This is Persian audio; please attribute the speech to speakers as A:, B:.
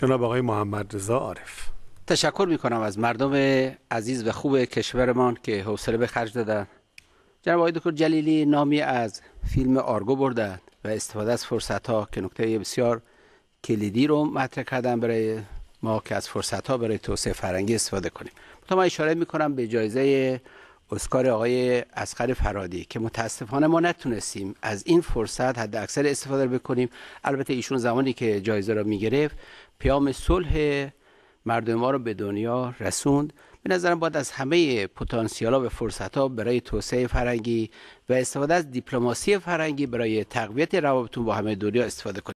A: جناب آقای محمد رضا عارف تشکر می از مردم عزیز و خوب کشورمان که حوصله به خرج دادن جناب آقای دکتر جلیلی نامی از فیلم آرگو بردن و استفاده از فرصت ها که نکته بسیار کلیدی رو مطرح کردن برای ما که از فرصت ها برای توسعه فرنگی استفاده کنیم تا اشاره می به جایزه اسکار آقای اسقر فرادی که متاسفانه ما نتونستیم از این فرصت حد اکثر استفاده بکنیم البته ایشون زمانی که جایزه را میگرفت پیام صلح مردم ما رو به دنیا رسوند به نظرم باید از همه پتانسیال ها و فرصت ها برای توسعه فرنگی و استفاده از دیپلماسی فرنگی برای تقویت روابطون با همه دنیا استفاده کنیم